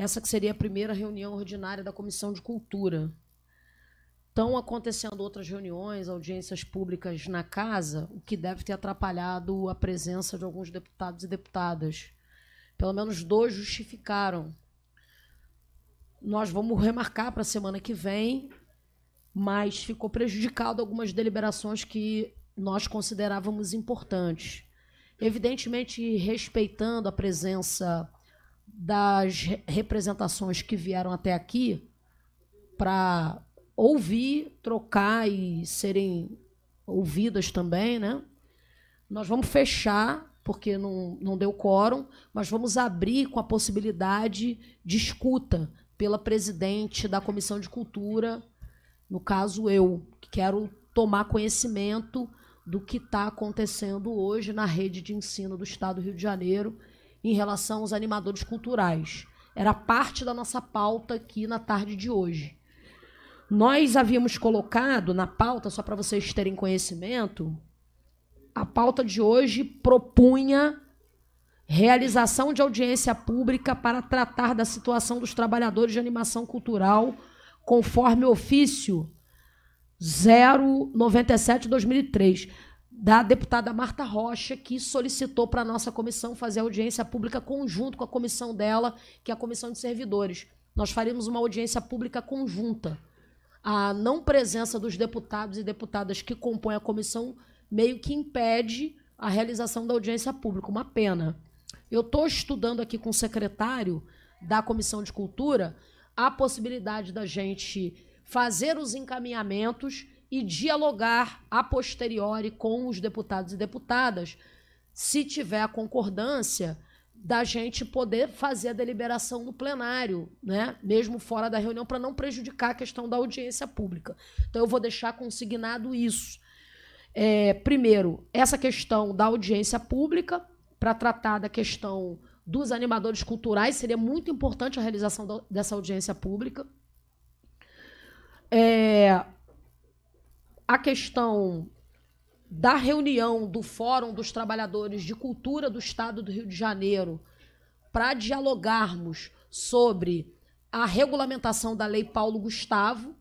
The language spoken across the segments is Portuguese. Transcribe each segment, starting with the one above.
essa que seria a primeira reunião ordinária da Comissão de Cultura. Estão acontecendo outras reuniões, audiências públicas na casa, o que deve ter atrapalhado a presença de alguns deputados e deputadas. Pelo menos dois justificaram. Nós vamos remarcar para a semana que vem, mas ficou prejudicado algumas deliberações que nós considerávamos importantes. Evidentemente, respeitando a presença das representações que vieram até aqui para ouvir, trocar e serem ouvidas também, né? Nós vamos fechar, porque não, não deu quórum, mas vamos abrir com a possibilidade de escuta pela presidente da Comissão de Cultura, no caso eu, que quero tomar conhecimento do que está acontecendo hoje na rede de ensino do Estado do Rio de Janeiro em relação aos animadores culturais. Era parte da nossa pauta aqui na tarde de hoje. Nós havíamos colocado na pauta, só para vocês terem conhecimento, a pauta de hoje propunha realização de audiência pública para tratar da situação dos trabalhadores de animação cultural, conforme ofício 097-2003 da deputada Marta Rocha, que solicitou para a nossa comissão fazer audiência pública conjunto com a comissão dela, que é a Comissão de Servidores. Nós faremos uma audiência pública conjunta. A não presença dos deputados e deputadas que compõem a comissão meio que impede a realização da audiência pública. Uma pena. Eu estou estudando aqui com o secretário da Comissão de Cultura a possibilidade da gente fazer os encaminhamentos e dialogar a posteriori com os deputados e deputadas, se tiver a concordância da gente poder fazer a deliberação no plenário, né? mesmo fora da reunião, para não prejudicar a questão da audiência pública. Então, eu vou deixar consignado isso. É, primeiro, essa questão da audiência pública, para tratar da questão dos animadores culturais, seria muito importante a realização dessa audiência pública. É, a questão da reunião do Fórum dos Trabalhadores de Cultura do Estado do Rio de Janeiro para dialogarmos sobre a regulamentação da Lei Paulo Gustavo.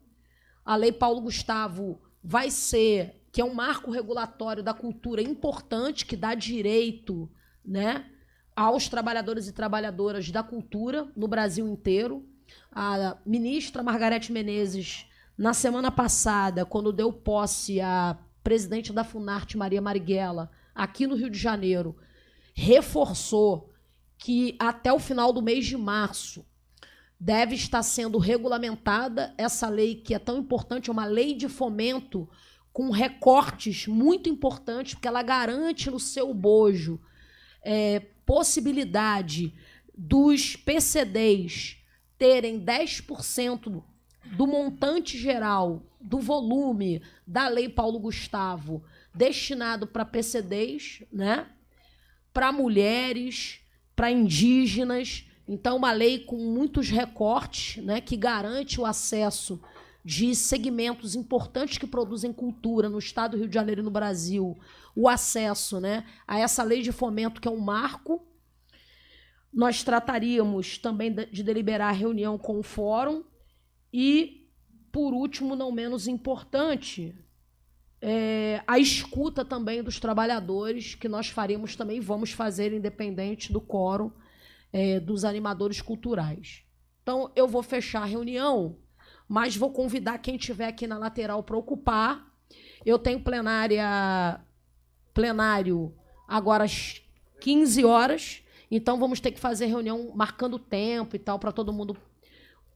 A Lei Paulo Gustavo vai ser, que é um marco regulatório da cultura importante, que dá direito né, aos trabalhadores e trabalhadoras da cultura no Brasil inteiro. A ministra Margarete Menezes na semana passada, quando deu posse a presidente da Funarte, Maria Marighella, aqui no Rio de Janeiro, reforçou que até o final do mês de março deve estar sendo regulamentada essa lei que é tão importante, é uma lei de fomento com recortes muito importantes, porque ela garante no seu bojo é, possibilidade dos PCDs terem 10% do montante geral, do volume da Lei Paulo Gustavo destinado para PCDs, né? Para mulheres, para indígenas. Então, uma lei com muitos recortes, né? Que garante o acesso de segmentos importantes que produzem cultura no estado do Rio de Janeiro e no Brasil, o acesso né, a essa lei de fomento, que é um marco. Nós trataríamos também de deliberar reunião com o fórum e, por último, não menos importante, é, a escuta também dos trabalhadores, que nós faremos também, vamos fazer independente do quórum é, dos animadores culturais. Então, eu vou fechar a reunião, mas vou convidar quem estiver aqui na lateral para ocupar. Eu tenho plenária, plenário agora às 15 horas, então vamos ter que fazer reunião marcando tempo e tal, para todo mundo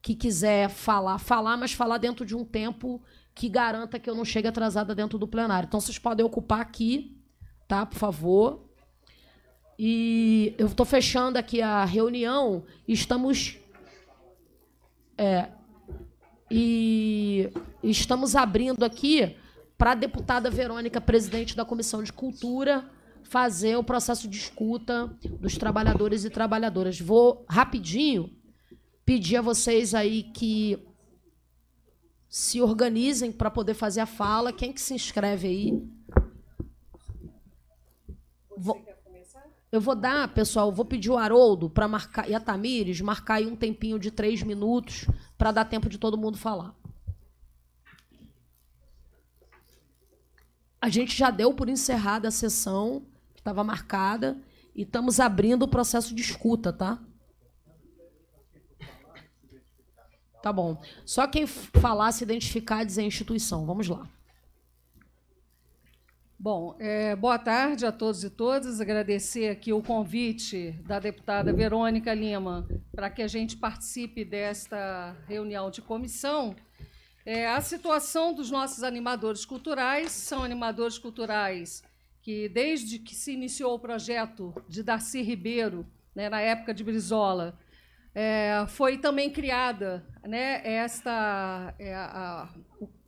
que quiser falar, falar, mas falar dentro de um tempo que garanta que eu não chegue atrasada dentro do plenário. Então vocês podem ocupar aqui, tá? Por favor. E eu estou fechando aqui a reunião. Estamos. É, e estamos abrindo aqui para a deputada Verônica, presidente da Comissão de Cultura, fazer o processo de escuta dos trabalhadores e trabalhadoras. Vou rapidinho pedir a vocês aí que se organizem para poder fazer a fala. Quem que se inscreve aí? Vou, eu vou dar, pessoal, vou pedir o Haroldo para marcar e a Tamires marcar aí um tempinho de três minutos para dar tempo de todo mundo falar. A gente já deu por encerrada a sessão que estava marcada e estamos abrindo o processo de escuta, tá? Tá bom. Só quem falar, se identificar, dizer instituição. Vamos lá. Bom, é, boa tarde a todos e todas. Agradecer aqui o convite da deputada Verônica Lima para que a gente participe desta reunião de comissão. É, a situação dos nossos animadores culturais são animadores culturais que, desde que se iniciou o projeto de Darcy Ribeiro, né, na época de Brizola, é, foi também criada né, esta. É, a,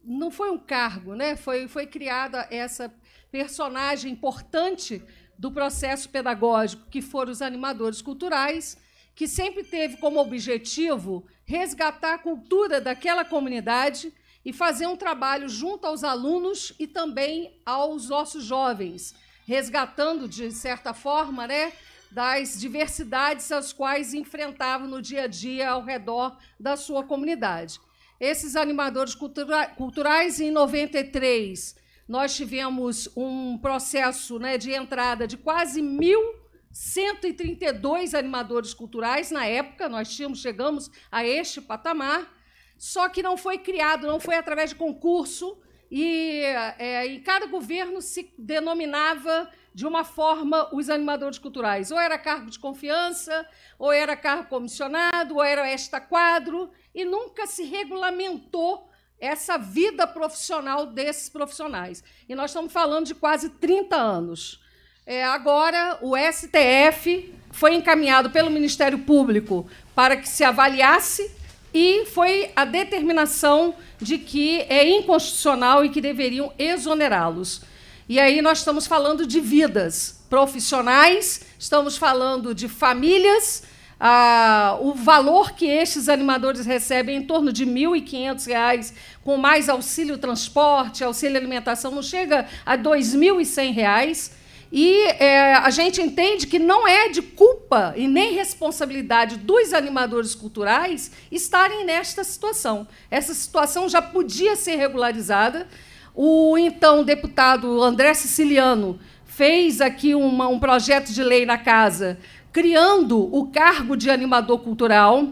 não foi um cargo, né? foi, foi criada essa personagem importante do processo pedagógico, que foram os animadores culturais, que sempre teve como objetivo resgatar a cultura daquela comunidade e fazer um trabalho junto aos alunos e também aos nossos jovens, resgatando, de certa forma, né, das diversidades as quais enfrentavam no dia a dia ao redor da sua comunidade. Esses animadores cultura culturais, em 93, nós tivemos um processo né, de entrada de quase 1.132 animadores culturais na época, nós tínhamos, chegamos a este patamar, só que não foi criado, não foi através de concurso, e é, em cada governo se denominava de uma forma os animadores culturais. Ou era cargo de confiança, ou era cargo comissionado, ou era esta quadro, e nunca se regulamentou essa vida profissional desses profissionais. E nós estamos falando de quase 30 anos. É, agora, o STF foi encaminhado pelo Ministério Público para que se avaliasse e foi a determinação de que é inconstitucional e que deveriam exonerá-los. E aí nós estamos falando de vidas profissionais, estamos falando de famílias, ah, o valor que estes animadores recebem é em torno de R$ 1.500, com mais auxílio transporte, auxílio alimentação, não chega a R$ 2.100. E é, a gente entende que não é de culpa e nem responsabilidade dos animadores culturais estarem nesta situação. Essa situação já podia ser regularizada, o então deputado André Siciliano fez aqui uma, um projeto de lei na casa criando o cargo de animador cultural,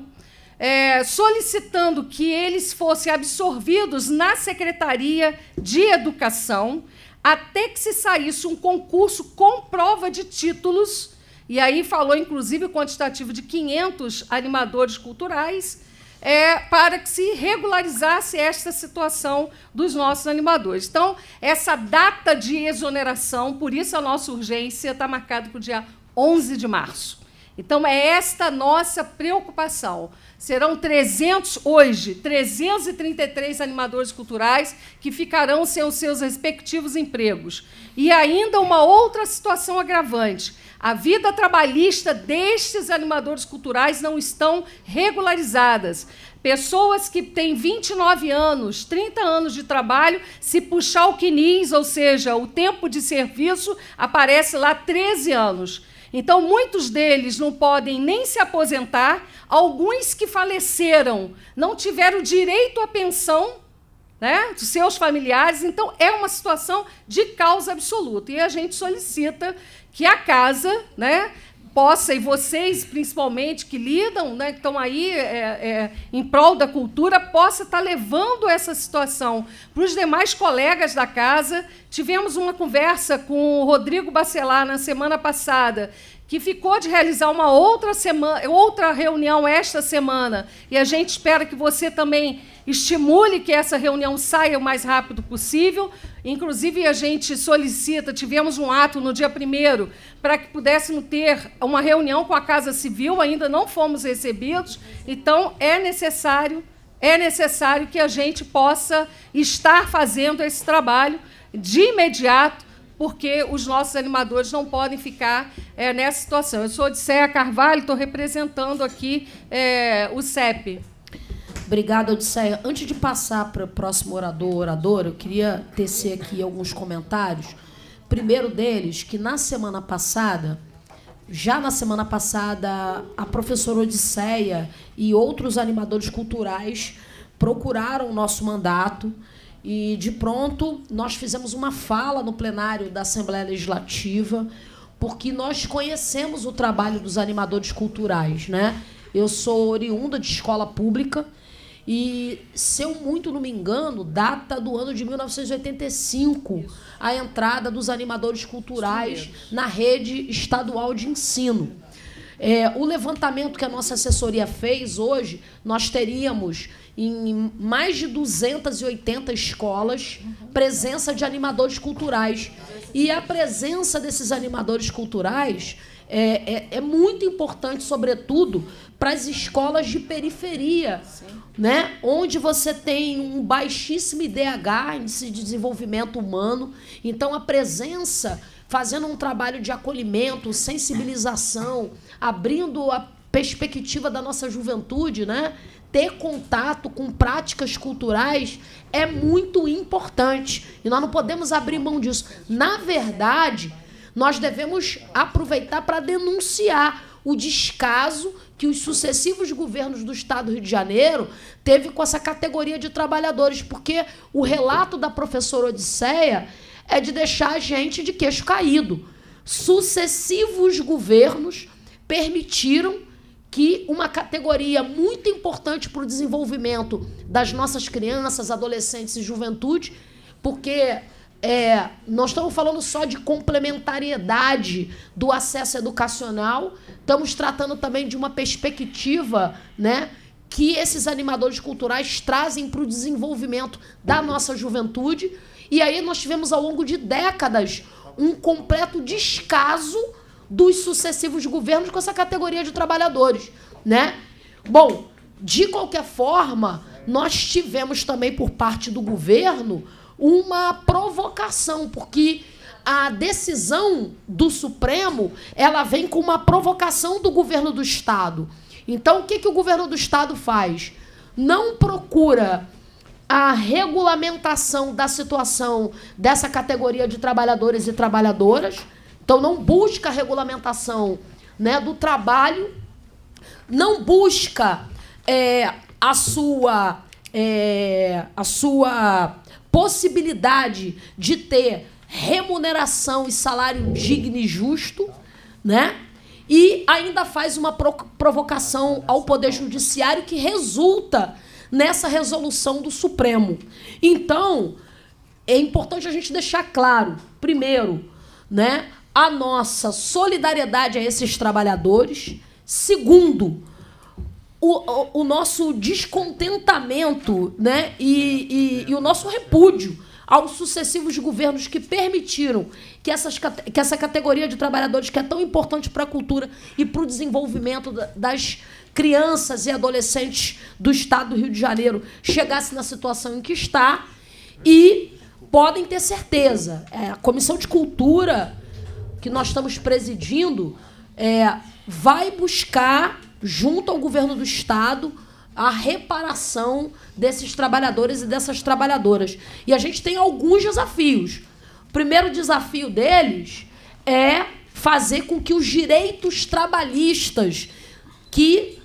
é, solicitando que eles fossem absorvidos na Secretaria de Educação até que se saísse um concurso com prova de títulos. E aí falou, inclusive, o quantitativo de 500 animadores culturais é, para que se regularizasse esta situação dos nossos animadores. Então, essa data de exoneração, por isso a nossa urgência, está marcada para o dia 11 de março. Então, é esta nossa preocupação. Serão 300, hoje, 333 animadores culturais que ficarão sem os seus respectivos empregos. E ainda uma outra situação agravante. A vida trabalhista destes animadores culturais não estão regularizadas. Pessoas que têm 29 anos, 30 anos de trabalho, se puxar o quinis, ou seja, o tempo de serviço, aparece lá 13 anos. Então, muitos deles não podem nem se aposentar, alguns que faleceram não tiveram direito à pensão né, dos seus familiares. Então, é uma situação de causa absoluta. E a gente solicita que a casa né, possa, e vocês principalmente que lidam, né, que estão aí é, é, em prol da cultura, possa estar tá levando essa situação para os demais colegas da casa. Tivemos uma conversa com o Rodrigo Bacelar na semana passada, que ficou de realizar uma outra semana, outra reunião esta semana, e a gente espera que você também estimule que essa reunião saia o mais rápido possível. Inclusive, a gente solicita, tivemos um ato no dia 1 para que pudéssemos ter uma reunião com a Casa Civil, ainda não fomos recebidos, então é necessário, é necessário que a gente possa estar fazendo esse trabalho de imediato porque os nossos animadores não podem ficar é, nessa situação. Eu sou Odisseia Carvalho, estou representando aqui é, o CEP. Obrigada, Odisseia. Antes de passar para o próximo orador ou oradora, eu queria tecer aqui alguns comentários. Primeiro deles, que na semana passada, já na semana passada, a professora Odisseia e outros animadores culturais procuraram o nosso mandato e de pronto, nós fizemos uma fala no plenário da Assembleia Legislativa, porque nós conhecemos o trabalho dos animadores culturais, né? Eu sou oriunda de escola pública e, se eu muito não me engano, data do ano de 1985 a entrada dos animadores culturais na rede estadual de ensino. É, o levantamento que a nossa assessoria fez hoje, nós teríamos em mais de 280 escolas, presença de animadores culturais. E a presença desses animadores culturais é, é, é muito importante, sobretudo, para as escolas de periferia, né? onde você tem um baixíssimo IDH, Índice de Desenvolvimento Humano. Então, a presença, fazendo um trabalho de acolhimento, sensibilização, abrindo a perspectiva da nossa juventude, né? ter contato com práticas culturais é muito importante. E nós não podemos abrir mão disso. Na verdade, nós devemos aproveitar para denunciar o descaso que os sucessivos governos do Estado do Rio de Janeiro teve com essa categoria de trabalhadores, porque o relato da professora Odisseia é de deixar a gente de queixo caído. Sucessivos governos permitiram que uma categoria muito importante para o desenvolvimento das nossas crianças, adolescentes e juventude, porque é, nós estamos falando só de complementariedade do acesso educacional, estamos tratando também de uma perspectiva né, que esses animadores culturais trazem para o desenvolvimento da nossa juventude. E aí nós tivemos ao longo de décadas um completo descaso dos sucessivos governos com essa categoria de trabalhadores, né? Bom, de qualquer forma, nós tivemos também por parte do governo uma provocação, porque a decisão do Supremo, ela vem com uma provocação do governo do estado. Então, o que que o governo do estado faz? Não procura a regulamentação da situação dessa categoria de trabalhadores e trabalhadoras, então não busca a regulamentação né, do trabalho, não busca é, a sua é, a sua possibilidade de ter remuneração e salário digno e justo, né? E ainda faz uma provocação ao Poder Judiciário que resulta nessa resolução do Supremo. Então, é importante a gente deixar claro, primeiro, né, a nossa solidariedade a esses trabalhadores. Segundo, o, o, o nosso descontentamento né? E, e, e o nosso repúdio aos sucessivos governos que permitiram que, essas, que essa categoria de trabalhadores, que é tão importante para a cultura e para o desenvolvimento das crianças e adolescentes do estado do Rio de Janeiro, chegasse na situação em que está. E podem ter certeza, é, a Comissão de Cultura que nós estamos presidindo é, vai buscar, junto ao governo do Estado, a reparação desses trabalhadores e dessas trabalhadoras. E a gente tem alguns desafios. O primeiro desafio deles é fazer com que os direitos trabalhistas que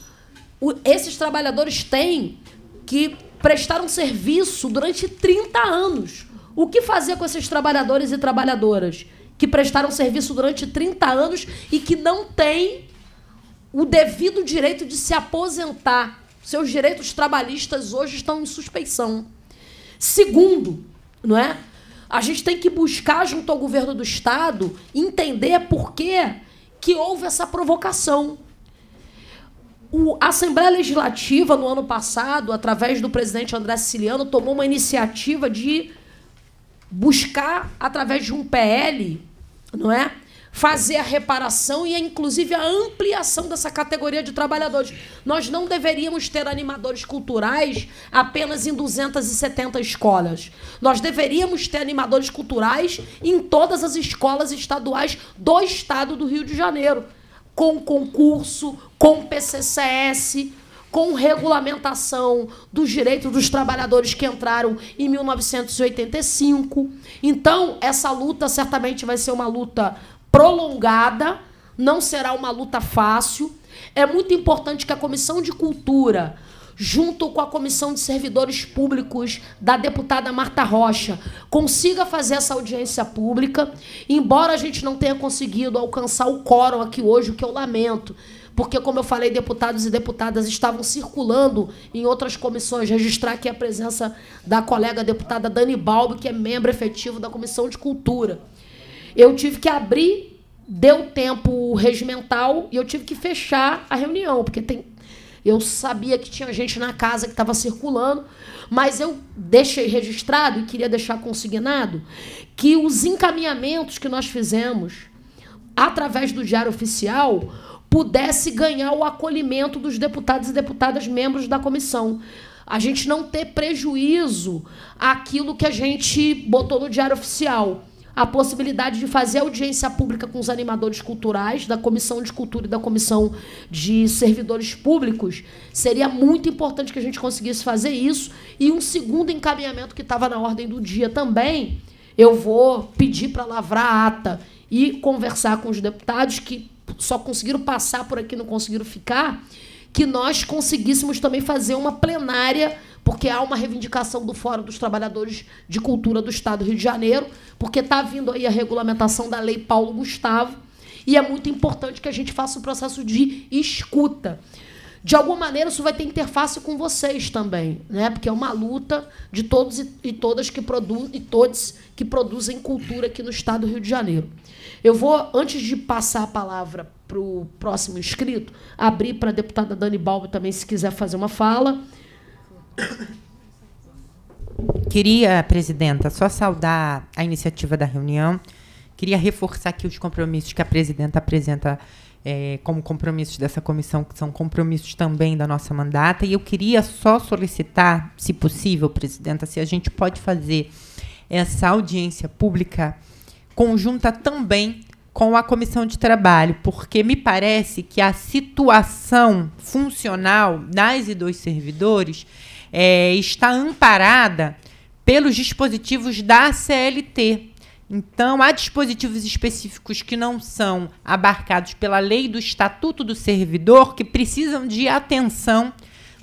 esses trabalhadores têm, que prestaram serviço durante 30 anos, o que fazer com esses trabalhadores e trabalhadoras? que prestaram serviço durante 30 anos e que não têm o devido direito de se aposentar. Seus direitos trabalhistas hoje estão em suspeição. Segundo, não é? A gente tem que buscar junto ao governo do estado entender por que que houve essa provocação. O, a Assembleia Legislativa, no ano passado, através do presidente André Siciliano, tomou uma iniciativa de buscar, através de um PL, não é? Fazer a reparação e, inclusive, a ampliação dessa categoria de trabalhadores. Nós não deveríamos ter animadores culturais apenas em 270 escolas. Nós deveríamos ter animadores culturais em todas as escolas estaduais do estado do Rio de Janeiro com concurso, com PCCS, com regulamentação dos direitos dos trabalhadores que entraram em 1985. Então, essa luta certamente vai ser uma luta prolongada, não será uma luta fácil. É muito importante que a Comissão de Cultura junto com a Comissão de Servidores Públicos da deputada Marta Rocha, consiga fazer essa audiência pública, embora a gente não tenha conseguido alcançar o quórum aqui hoje, o que eu lamento porque, como eu falei, deputados e deputadas estavam circulando em outras comissões. Registrar aqui a presença da colega deputada Dani Balbi, que é membro efetivo da Comissão de Cultura. Eu tive que abrir, deu tempo regimental, e eu tive que fechar a reunião, porque tem, eu sabia que tinha gente na casa que estava circulando, mas eu deixei registrado e queria deixar consignado que os encaminhamentos que nós fizemos através do Diário Oficial pudesse ganhar o acolhimento dos deputados e deputadas membros da comissão. A gente não ter prejuízo àquilo que a gente botou no Diário Oficial. A possibilidade de fazer audiência pública com os animadores culturais, da Comissão de Cultura e da Comissão de Servidores Públicos. Seria muito importante que a gente conseguisse fazer isso. E um segundo encaminhamento que estava na ordem do dia também, eu vou pedir para lavrar a ata e conversar com os deputados que só conseguiram passar por aqui, não conseguiram ficar, que nós conseguíssemos também fazer uma plenária, porque há uma reivindicação do Fórum dos Trabalhadores de Cultura do Estado do Rio de Janeiro, porque está vindo aí a regulamentação da Lei Paulo Gustavo, e é muito importante que a gente faça o um processo de escuta de alguma maneira isso vai ter interface com vocês também, né? Porque é uma luta de todos e todas que produzem e todos que produzem cultura aqui no estado do Rio de Janeiro. Eu vou antes de passar a palavra para o próximo inscrito, abrir para a deputada Dani Balbo também se quiser fazer uma fala. Queria, presidenta, só saudar a iniciativa da reunião. Queria reforçar aqui os compromissos que a presidenta apresenta é, como compromissos dessa comissão, que são compromissos também da nossa mandata, e eu queria só solicitar, se possível, presidenta, se a gente pode fazer essa audiência pública conjunta também com a comissão de trabalho, porque me parece que a situação funcional das e dos servidores é, está amparada pelos dispositivos da CLT. Então, há dispositivos específicos que não são abarcados pela lei do Estatuto do Servidor que precisam de atenção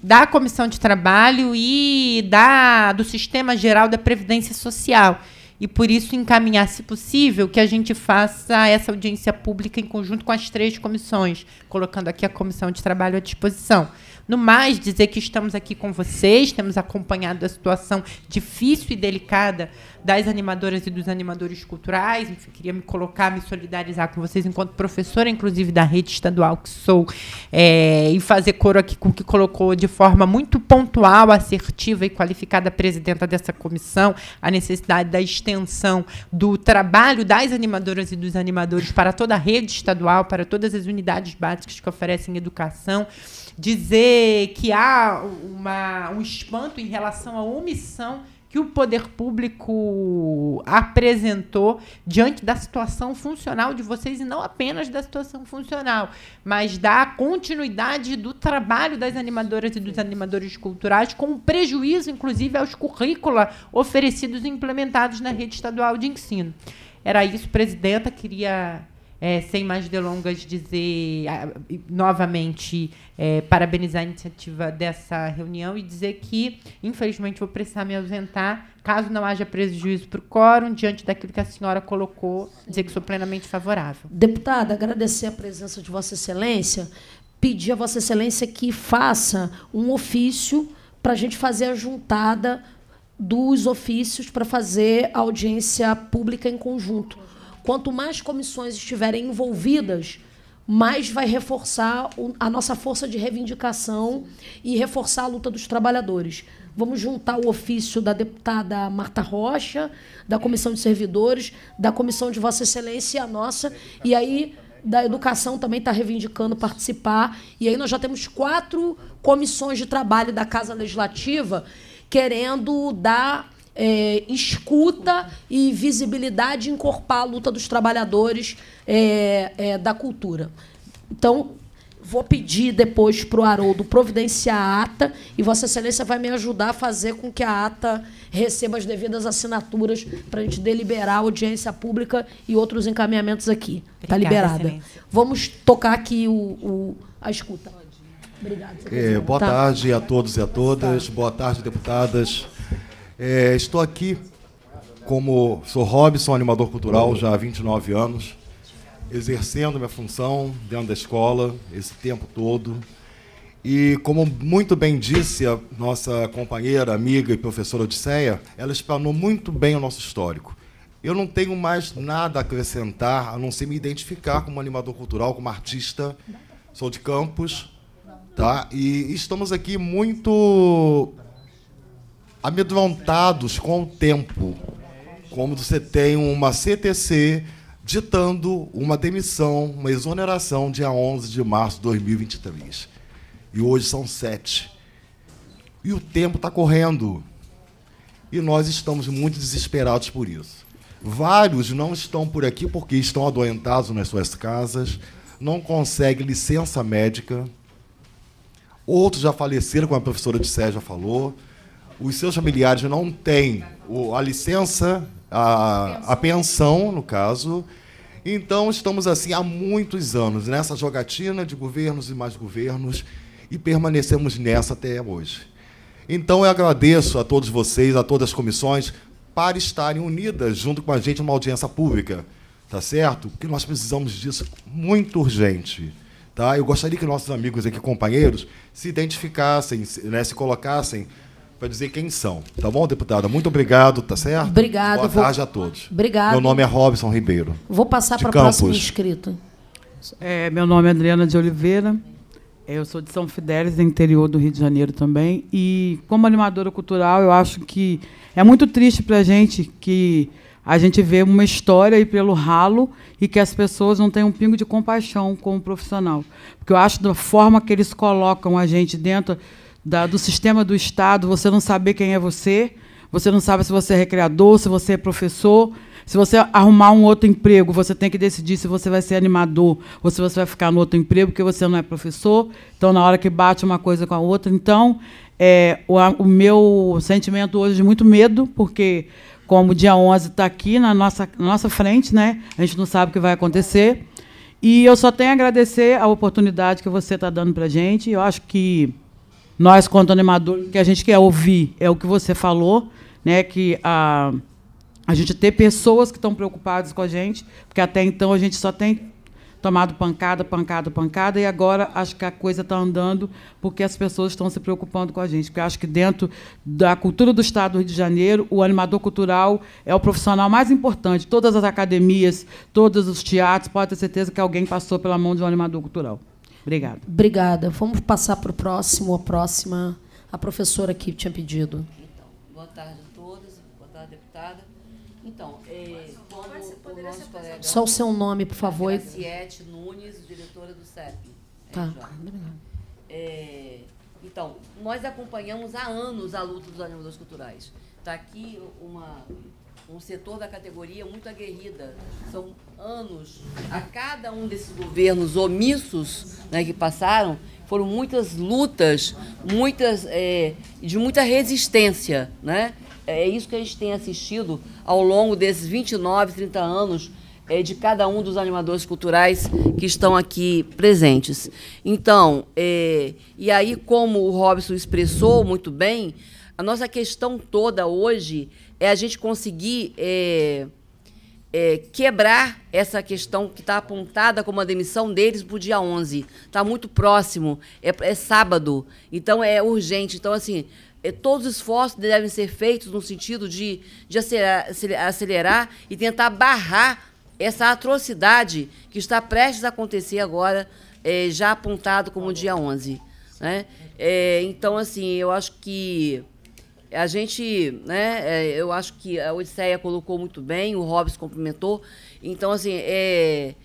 da Comissão de Trabalho e da, do Sistema Geral da Previdência Social. E por isso encaminhar, se possível, que a gente faça essa audiência pública em conjunto com as três comissões, colocando aqui a comissão de trabalho à disposição. No mais, dizer que estamos aqui com vocês, temos acompanhado a situação difícil e delicada das animadoras e dos animadores culturais. Enfim, queria me colocar, me solidarizar com vocês enquanto professora, inclusive da rede estadual que sou, é, e fazer coro aqui com o que colocou de forma muito pontual, assertiva e qualificada a presidenta dessa comissão, a necessidade da extensão do trabalho das animadoras e dos animadores para toda a rede estadual, para todas as unidades básicas práticas que oferecem educação, dizer que há uma, um espanto em relação à omissão que o poder público apresentou diante da situação funcional de vocês e não apenas da situação funcional, mas da continuidade do trabalho das animadoras e dos animadores culturais, com prejuízo, inclusive, aos currículos oferecidos e implementados na rede estadual de ensino. Era isso, presidenta. Queria é, sem mais delongas, dizer novamente, é, parabenizar a iniciativa dessa reunião e dizer que, infelizmente, vou precisar me ausentar, caso não haja prejuízo para o quórum, diante daquilo que a senhora colocou, dizer que sou plenamente favorável. Deputada, agradecer a presença de Vossa Excelência, pedir a Vossa Excelência que faça um ofício para a gente fazer a juntada dos ofícios para fazer a audiência pública em conjunto Quanto mais comissões estiverem envolvidas, mais vai reforçar a nossa força de reivindicação e reforçar a luta dos trabalhadores. Vamos juntar o ofício da deputada Marta Rocha, da Comissão de Servidores, da Comissão de Vossa Excelência e a nossa, e aí da Educação também está reivindicando participar. E aí nós já temos quatro comissões de trabalho da Casa Legislativa querendo dar é, escuta e visibilidade encorpar a luta dos trabalhadores é, é, da cultura. Então, vou pedir depois para o Haroldo providenciar a ata e Vossa Excelência vai me ajudar a fazer com que a ata receba as devidas assinaturas para a gente deliberar a audiência pública e outros encaminhamentos aqui. Está liberada. Excelência. Vamos tocar aqui o, o a escuta. Obrigada. É, boa tá. tarde a todos e a todas. Boa tarde, deputadas. É, estou aqui como sou Robson, animador cultural já há 29 anos, exercendo minha função dentro da escola esse tempo todo. E como muito bem disse a nossa companheira, amiga e professora Odisseia, ela explanou muito bem o nosso histórico. Eu não tenho mais nada a acrescentar, a não ser me identificar como animador cultural, como artista. Sou de Campos, tá? E estamos aqui muito amedrontados com o tempo, como você tem uma CTC ditando uma demissão, uma exoneração dia 11 de março de 2023. E hoje são sete. E o tempo está correndo. E nós estamos muito desesperados por isso. Vários não estão por aqui porque estão adoentados nas suas casas, não conseguem licença médica. Outros já faleceram, como a professora de Sérgio falou os seus familiares não têm a licença, a, a pensão, no caso. Então, estamos assim há muitos anos, nessa jogatina de governos e mais governos, e permanecemos nessa até hoje. Então, eu agradeço a todos vocês, a todas as comissões, para estarem unidas junto com a gente numa audiência pública, tá certo? Porque nós precisamos disso muito urgente. Tá? Eu gostaria que nossos amigos aqui, companheiros, se identificassem, né, se colocassem para dizer quem são. Tá bom, deputada? Muito obrigado, tá certo? Obrigado. Boa vou... tarde a todos. Obrigado. Meu nome é Robson Ribeiro. Vou passar para o próximo inscrito. É, meu nome é Adriana de Oliveira. É, eu sou de São Fidélis, interior do Rio de Janeiro também. E como animadora cultural, eu acho que é muito triste para a gente que a gente vê uma história aí pelo ralo e que as pessoas não têm um pingo de compaixão com o profissional. Porque eu acho da forma que eles colocam a gente dentro da, do sistema do Estado, você não saber quem é você, você não sabe se você é recreador, se você é professor. Se você arrumar um outro emprego, você tem que decidir se você vai ser animador ou se você vai ficar no outro emprego, porque você não é professor. Então, na hora que bate uma coisa com a outra. Então, é, o, o meu sentimento hoje é muito medo, porque como o dia 11 está aqui na nossa, na nossa frente, né? a gente não sabe o que vai acontecer. E eu só tenho a agradecer a oportunidade que você está dando para a gente. Eu acho que nós, quanto animadores, o que a gente quer ouvir é o que você falou, né? Que a, a gente ter pessoas que estão preocupadas com a gente, porque até então a gente só tem tomado pancada, pancada, pancada, e agora acho que a coisa está andando porque as pessoas estão se preocupando com a gente. Porque acho que dentro da cultura do Estado do Rio de Janeiro, o animador cultural é o profissional mais importante. Todas as academias, todos os teatros, pode ter certeza que alguém passou pela mão de um animador cultural. Obrigada. Obrigada. Vamos passar para o próximo ou a próxima, a professora que tinha pedido. Então, boa tarde a todos, boa tarde, deputada. Então, é, como o nosso colega... Só o seu nome, por favor. Graciete Nunes, diretora do CEP. Tá, é, é, então, nós acompanhamos há anos a luta dos animadores culturais. Está aqui uma um setor da categoria muito aguerrida. São anos, a cada um desses governos omissos né, que passaram, foram muitas lutas, muitas é, de muita resistência. Né? É, é isso que a gente tem assistido ao longo desses 29, 30 anos é, de cada um dos animadores culturais que estão aqui presentes. Então, é, e aí, como o Robson expressou muito bem, a nossa questão toda hoje é a gente conseguir é, é, quebrar essa questão que está apontada como a demissão deles para o dia 11. Está muito próximo, é, é, sábado, então é urgente. Então, assim, é, todos os esforços devem ser feitos no sentido de, de acelerar, acelerar e tentar barrar essa atrocidade que está prestes a acontecer agora, é, já apontado como dia 11. Né? É, então, assim, eu acho que a gente, né, é, eu acho que a Odisseia colocou muito bem, o Hobbes complementou. Então, assim, é,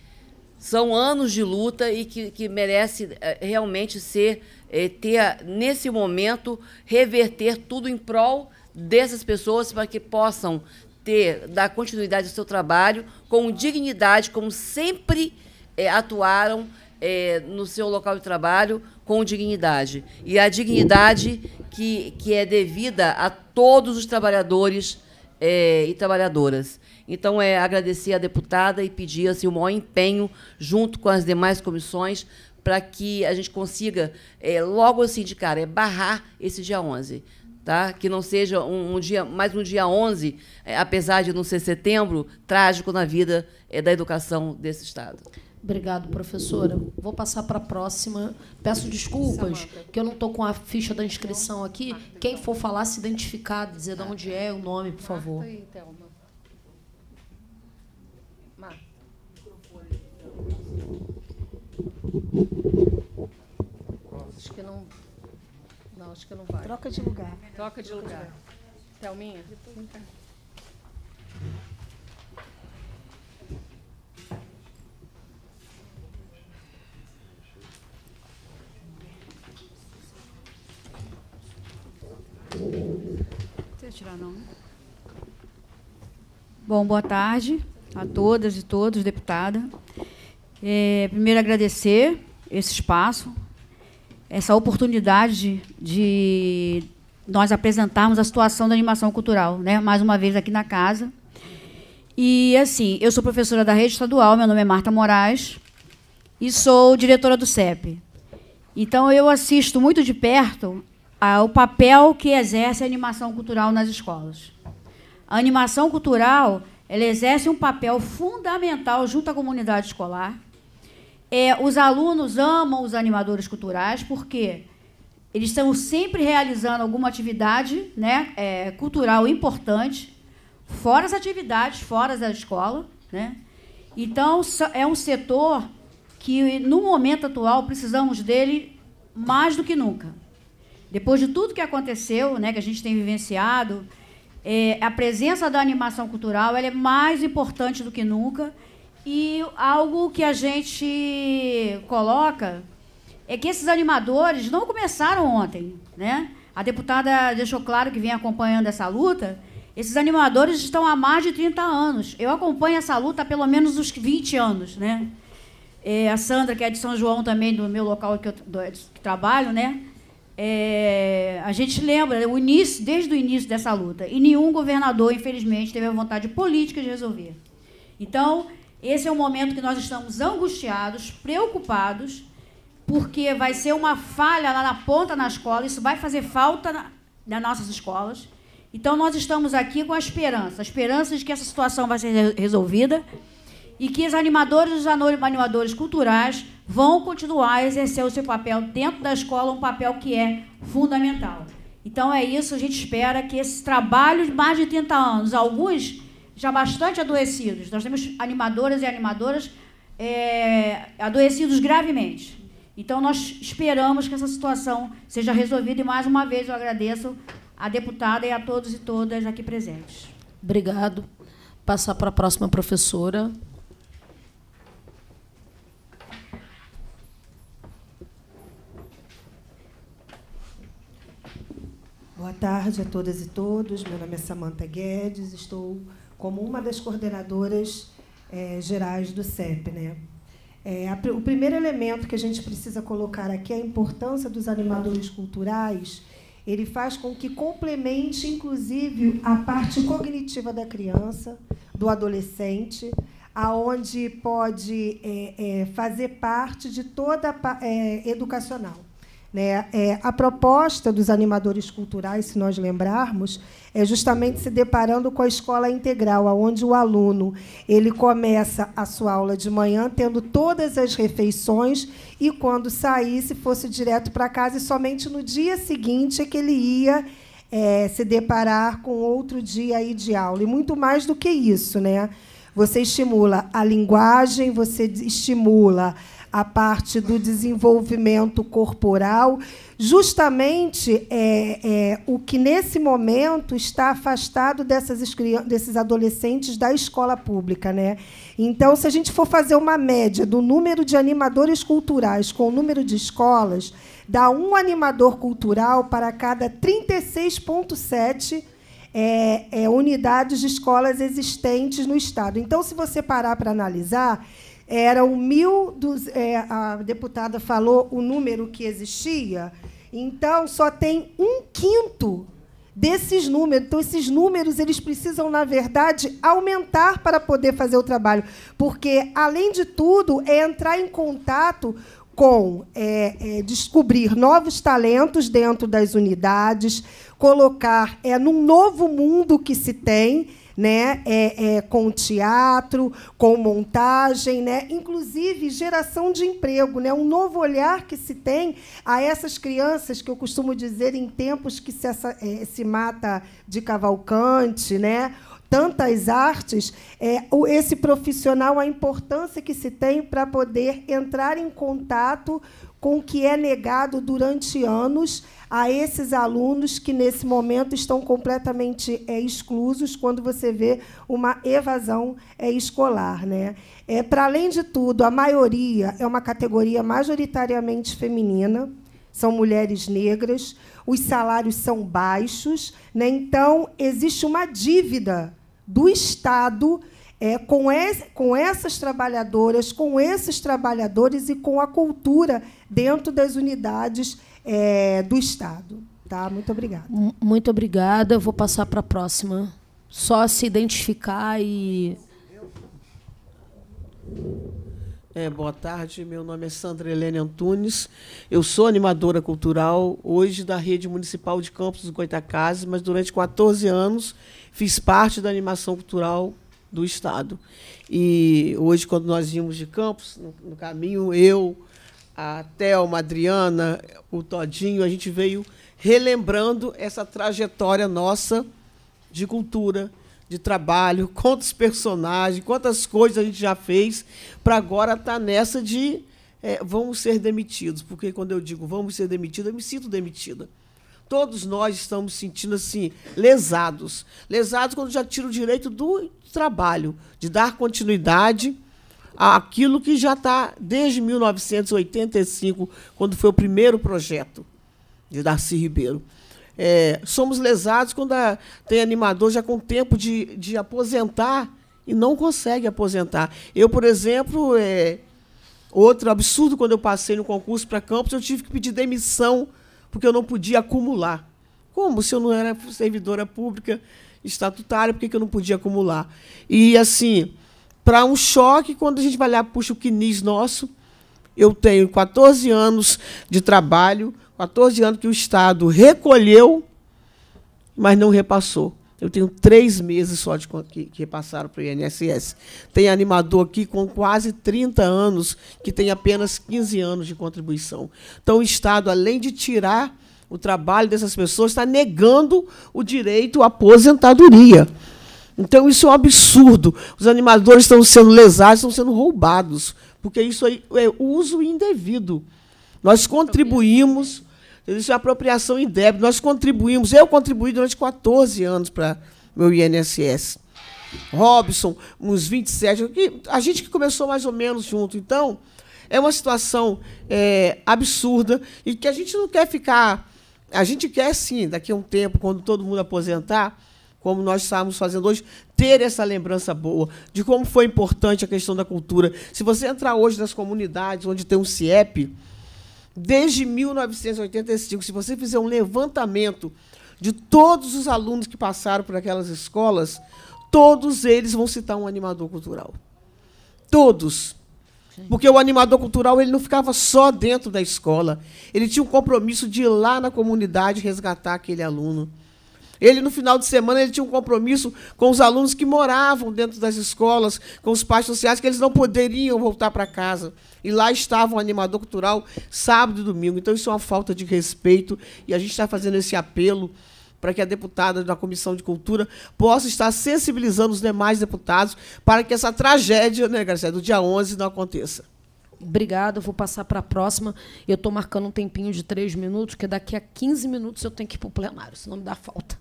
são anos de luta e que, que merece é, realmente ser, é, ter, nesse momento, reverter tudo em prol dessas pessoas para que possam ter, dar continuidade ao seu trabalho com dignidade, como sempre é, atuaram é, no seu local de trabalho, com dignidade. E a dignidade que, que é devida a todos os trabalhadores é, e trabalhadoras. Então, é agradecer à deputada e pedir assim, o maior empenho, junto com as demais comissões, para que a gente consiga, é, logo assim de cara, é barrar esse dia 11. Tá? Que não seja um, um dia mais um dia 11, é, apesar de não ser setembro, trágico na vida é, da educação desse Estado. Obrigado, professora. Vou passar para a próxima. Peço desculpas, que eu não estou com a ficha da inscrição aqui. Ah, tá. Quem for falar, se identificar, dizer de ah, onde tá. é, o nome, por ah, favor. Tá acho que não. Não, acho que não vai. Troca de lugar. Troca de lugar. Thelminha? Bom, boa tarde a todas e todos, deputada. É, primeiro, agradecer esse espaço, essa oportunidade de, nós apresentarmos a situação da animação cultural, né? mais uma vez aqui na casa. E, assim, eu sou professora da rede estadual, meu nome é Marta Moraes, e sou diretora do CEP. Então, eu assisto muito de perto ah, o papel que exerce a animação cultural nas escolas. A animação cultural ela exerce um papel fundamental junto à comunidade escolar. É, os alunos amam os animadores culturais porque eles estão sempre realizando alguma atividade né, é, cultural importante, fora as atividades, fora da escola. Né? Então, é um setor que, no momento atual, precisamos dele mais do que nunca. Depois de tudo que aconteceu, né, que a gente tem vivenciado, é, a presença da animação cultural é mais importante do que nunca. E algo que a gente coloca é que esses animadores não começaram ontem. Né? A deputada deixou claro que vem acompanhando essa luta. Esses animadores estão há mais de 30 anos. Eu acompanho essa luta há pelo menos uns 20 anos. Né? É, a Sandra, que é de São João também, do meu local que eu do, que trabalho, né? É, a gente lembra o início, desde o início dessa luta, e nenhum governador, infelizmente, teve a vontade política de resolver. Então, esse é o momento que nós estamos angustiados, preocupados, porque vai ser uma falha lá na ponta na escola, isso vai fazer falta nas nossas escolas. Então, nós estamos aqui com a esperança, a esperança de que essa situação vai ser resolvida e que os animadores, os animadores culturais, vão continuar a exercer o seu papel dentro da escola, um papel que é fundamental. Então é isso, a gente espera que esse trabalho de mais de 30 anos, alguns já bastante adoecidos, nós temos animadoras e animadoras é, adoecidos gravemente. Então nós esperamos que essa situação seja resolvida e mais uma vez eu agradeço à deputada e a todos e todas aqui presentes. Obrigado. Passar para a próxima professora. Boa tarde a todas e todos. Meu nome é Samanta Guedes, estou como uma das coordenadoras é, gerais do CEP. Né? É, a, o primeiro elemento que a gente precisa colocar aqui é a importância dos animadores culturais. Ele faz com que complemente, inclusive, a parte cognitiva da criança, do adolescente, aonde pode é, fazer parte de toda a educacional né? É, a proposta dos animadores culturais, se nós lembrarmos, é justamente se deparando com a escola integral, onde o aluno ele começa a sua aula de manhã tendo todas as refeições e quando saísse fosse direto para casa e somente no dia seguinte é que ele ia é, se deparar com outro dia aí de aula e muito mais do que isso, né? Você estimula a linguagem, você estimula a parte do desenvolvimento corporal, justamente é, é, o que nesse momento está afastado dessas, desses adolescentes da escola pública. Né? Então, se a gente for fazer uma média do número de animadores culturais com o número de escolas, dá um animador cultural para cada 36,7 é, é, unidades de escolas existentes no Estado. Então, se você parar para analisar, eram mil. Dos, é, a deputada falou o número que existia, então só tem um quinto desses números. Então, esses números eles precisam, na verdade, aumentar para poder fazer o trabalho. Porque, além de tudo, é entrar em contato com é, é, descobrir novos talentos dentro das unidades, colocar é num novo mundo que se tem né? É, é, com teatro, com montagem, né? inclusive geração de emprego, né? um novo olhar que se tem a essas crianças que eu costumo dizer em tempos que se, essa, é, se mata de cavalcante, né? tantas artes, é, esse profissional, a importância que se tem para poder entrar em contato com o que é negado durante anos a esses alunos que, nesse momento, estão completamente é, exclusos quando você vê uma evasão é, escolar. Né? É, Para além de tudo, a maioria é uma categoria majoritariamente feminina, são mulheres negras, os salários são baixos, né? então existe uma dívida do Estado é, com, es, com, essas trabalhadoras, com esses trabalhadores e com a cultura dentro das unidades é, do Estado. Tá? Muito obrigada. Muito obrigada. Eu vou passar para a próxima. Só se identificar e. É, boa tarde, meu nome é Sandra Helene Antunes, eu sou animadora cultural, hoje da Rede Municipal de Campos do Goitacazes, mas durante 14 anos fiz parte da animação cultural do Estado. E hoje, quando nós vimos de Campos, no, no caminho, eu, a Thelma, a Adriana, o Todinho, a gente veio relembrando essa trajetória nossa de cultura, de trabalho, quantos personagens, quantas coisas a gente já fez, para agora estar tá nessa de é, vamos ser demitidos. Porque quando eu digo vamos ser demitidos, eu me sinto demitida. Todos nós estamos sentindo assim, lesados. Lesados quando já tira o direito do trabalho, de dar continuidade aquilo que já está desde 1985, quando foi o primeiro projeto de Darcy Ribeiro. É, somos lesados quando a, tem animador já com tempo de, de aposentar e não consegue aposentar. Eu, por exemplo, é, outro absurdo, quando eu passei no concurso para campus, eu tive que pedir demissão porque eu não podia acumular. Como? Se eu não era servidora pública estatutária, por que, que eu não podia acumular? E, assim, para um choque, quando a gente vai lá, puxa o quinis nosso. Eu tenho 14 anos de trabalho, 14 anos que o Estado recolheu, mas não repassou. Eu tenho três meses só de que, que repassaram para o INSS. Tem animador aqui com quase 30 anos que tem apenas 15 anos de contribuição. Então, o Estado, além de tirar o trabalho dessas pessoas, está negando o direito à aposentadoria. Então isso é um absurdo. Os animadores estão sendo lesados, estão sendo roubados, porque isso é uso indevido. Nós contribuímos, isso é apropriação débito, nós contribuímos, eu contribuí durante 14 anos para meu INSS. Robson, uns 27, a gente que começou mais ou menos junto. Então, é uma situação é, absurda e que a gente não quer ficar. A gente quer sim, daqui a um tempo, quando todo mundo aposentar, como nós estávamos fazendo hoje, ter essa lembrança boa de como foi importante a questão da cultura. Se você entrar hoje nas comunidades onde tem um CIEP, desde 1985, se você fizer um levantamento de todos os alunos que passaram por aquelas escolas, todos eles vão citar um animador cultural. Todos. Porque o animador cultural ele não ficava só dentro da escola. Ele tinha um compromisso de ir lá na comunidade resgatar aquele aluno. Ele, no final de semana, ele tinha um compromisso com os alunos que moravam dentro das escolas, com os pais sociais, que eles não poderiam voltar para casa. E lá estava um animador cultural sábado e domingo. Então, isso é uma falta de respeito e a gente está fazendo esse apelo para que a deputada da Comissão de Cultura possa estar sensibilizando os demais deputados para que essa tragédia, né, Garcia, do dia 11 não aconteça. Obrigada, vou passar para a próxima. Eu estou marcando um tempinho de três minutos, que daqui a 15 minutos eu tenho que ir para o plenário, senão me dá falta.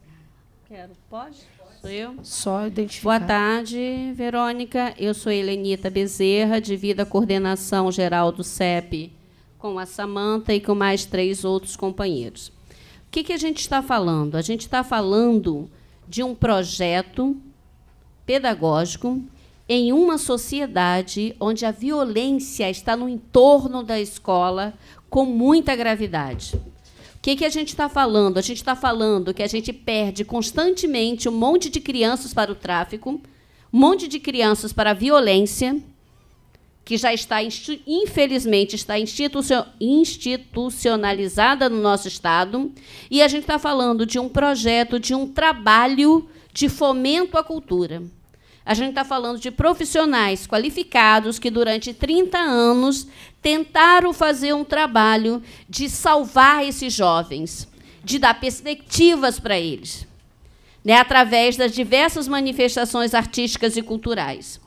Quero. Pode? Sou eu? Só identificar. Boa tarde, Verônica. Eu sou Helenita Bezerra, devido à coordenação geral do CEP com a Samanta e com mais três outros companheiros. O que, que a gente está falando? A gente está falando de um projeto pedagógico em uma sociedade onde a violência está no entorno da escola com muita gravidade que, que a gente está falando? A gente está falando que a gente perde constantemente um monte de crianças para o tráfico, um monte de crianças para a violência, que já está, infelizmente, está institucionalizada no nosso Estado, e a gente está falando de um projeto, de um trabalho de fomento à cultura. A gente está falando de profissionais qualificados que, durante 30 anos, tentaram fazer um trabalho de salvar esses jovens, de dar perspectivas para eles, né, através das diversas manifestações artísticas e culturais.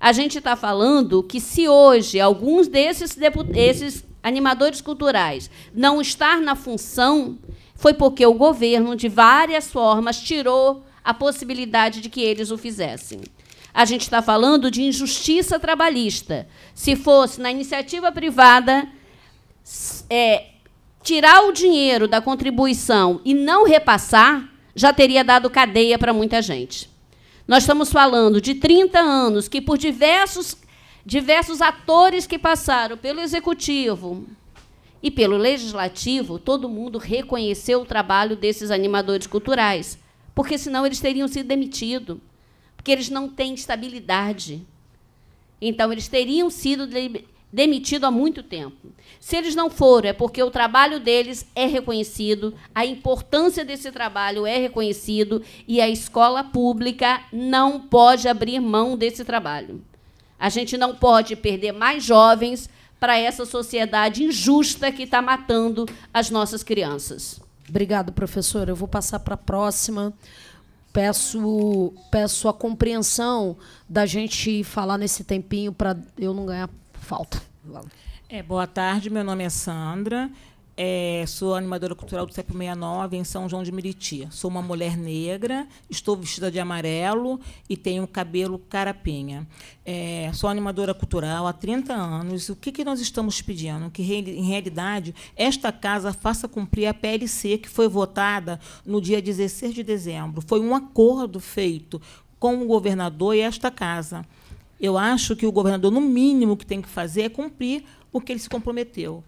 A gente está falando que, se hoje alguns desses, desses animadores culturais não estar na função, foi porque o governo, de várias formas, tirou a possibilidade de que eles o fizessem. A gente está falando de injustiça trabalhista. Se fosse na iniciativa privada, é, tirar o dinheiro da contribuição e não repassar, já teria dado cadeia para muita gente. Nós estamos falando de 30 anos que, por diversos, diversos atores que passaram pelo executivo e pelo legislativo, todo mundo reconheceu o trabalho desses animadores culturais, porque senão eles teriam sido demitidos porque eles não têm estabilidade. Então, eles teriam sido demitidos há muito tempo. Se eles não foram, é porque o trabalho deles é reconhecido, a importância desse trabalho é reconhecido e a escola pública não pode abrir mão desse trabalho. A gente não pode perder mais jovens para essa sociedade injusta que está matando as nossas crianças. Obrigado, professora. Eu vou passar para a próxima peço peço a compreensão da gente falar nesse tempinho para eu não ganhar falta. É, boa tarde, meu nome é Sandra. É, sou animadora cultural do século 69 em São João de Meriti. Sou uma mulher negra, estou vestida de amarelo e tenho cabelo carapinha. É, sou animadora cultural há 30 anos. O que, que nós estamos pedindo? Que, em realidade, esta casa faça cumprir a PLC que foi votada no dia 16 de dezembro. Foi um acordo feito com o governador e esta casa. Eu acho que o governador, no mínimo, que tem que fazer é cumprir o que ele se comprometeu.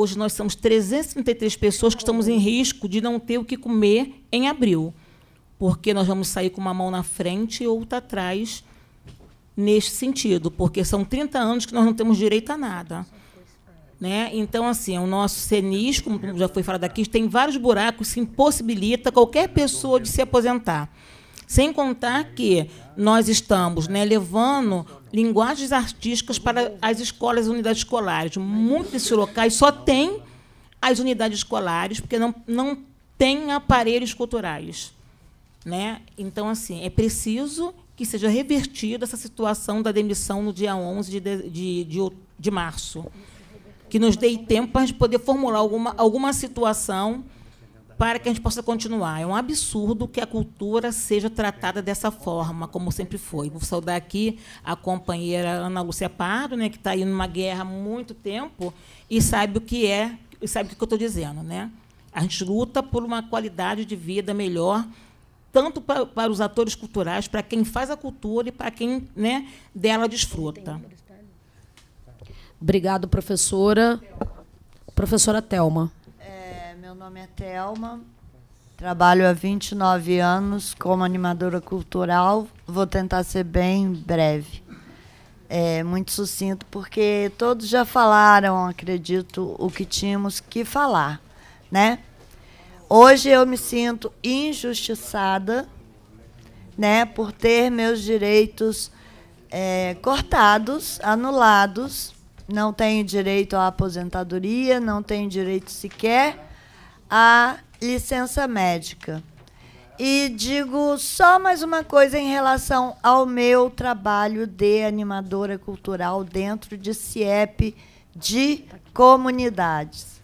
Hoje nós somos 333 pessoas que estamos em risco de não ter o que comer em abril, porque nós vamos sair com uma mão na frente e outra atrás neste sentido, porque são 30 anos que nós não temos direito a nada. Né? Então, assim, o nosso CENIS, como já foi falado aqui, tem vários buracos, se impossibilita qualquer pessoa de se aposentar. Sem contar que nós estamos né, levando linguagens artísticas para as escolas e unidades escolares. Muitos desses locais só têm as unidades escolares, porque não, não tem aparelhos culturais. Né? Então, assim, é preciso que seja revertida essa situação da demissão no dia 11 de, de, de, de março, que nos dê tempo para a gente poder formular alguma, alguma situação para que a gente possa continuar. É um absurdo que a cultura seja tratada dessa forma, como sempre foi. Vou saudar aqui a companheira Ana Lúcia Pardo, né, que está aí numa guerra há muito tempo e sabe o que é, e sabe o que eu estou dizendo. Né? A gente luta por uma qualidade de vida melhor, tanto para, para os atores culturais, para quem faz a cultura e para quem né, dela desfruta. Obrigado, professora. Professora Telma nome é Thelma, trabalho há 29 anos como animadora cultural. Vou tentar ser bem breve. É, muito sucinto, porque todos já falaram, acredito, o que tínhamos que falar, né? Hoje eu me sinto injustiçada, né, por ter meus direitos é, cortados, anulados. Não tenho direito à aposentadoria, não tenho direito sequer a licença médica. E digo só mais uma coisa em relação ao meu trabalho de animadora cultural dentro de CIEP de comunidades.